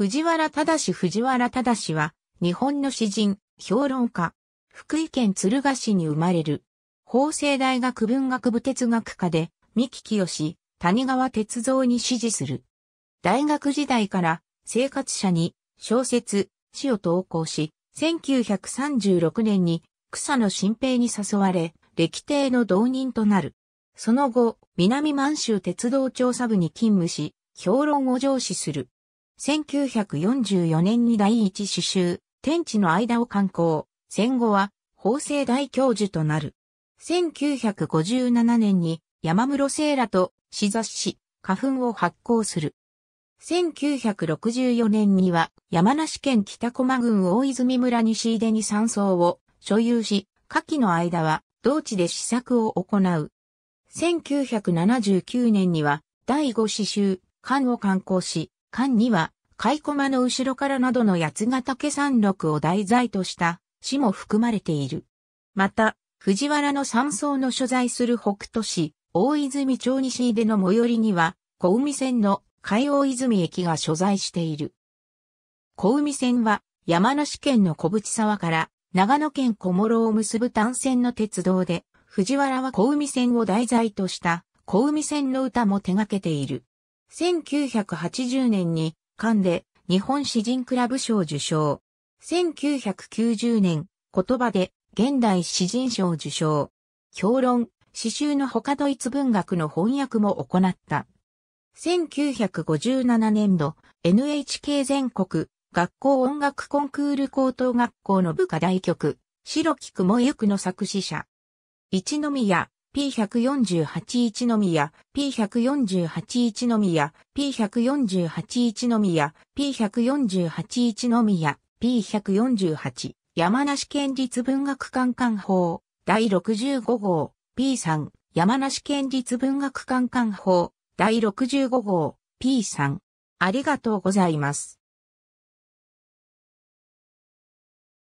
藤原正藤原正は、日本の詩人、評論家、福井県鶴ヶ市に生まれる。法政大学文学部哲学科で、三木清、谷川哲三に支持する。大学時代から生活者に小説、詩を投稿し、1936年に草野新平に誘われ、歴帝の同人となる。その後、南満州鉄道調査部に勤務し、評論を上司する。1944年に第一詩集、天地の間を刊行、戦後は法政大教授となる。1957年に山室聖羅と詩雑誌、花粉を発行する。1964年には山梨県北駒郡大泉村西出に山荘を所有し、夏季の間は同地で試作を行う。1979年には第5詩集、漢を刊行し、館には、貝駒の後ろからなどの八ヶ岳山麓を題材とした詩も含まれている。また、藤原の山荘の所在する北都市、大泉町西出の最寄りには、小海線の海大泉駅が所在している。小海線は山梨県の小淵沢から長野県小諸を結ぶ単線の鉄道で、藤原は小海線を題材とした小海線の歌も手掛けている。1980年に、カンで日本詩人クラブ賞受賞。1990年、言葉で現代詩人賞受賞。評論、詩集の他ドイツ文学の翻訳も行った。1957年度、NHK 全国学校音楽コンクール高等学校の部下大曲、白木雲ゆくの作詞者。一宮 P148 一宮、P148 一宮、P148 一宮、P148 一宮、P148、山梨県立文学館館法、第65号、P3、山梨県立文学館館法、第65号、P3。ありがとうございます。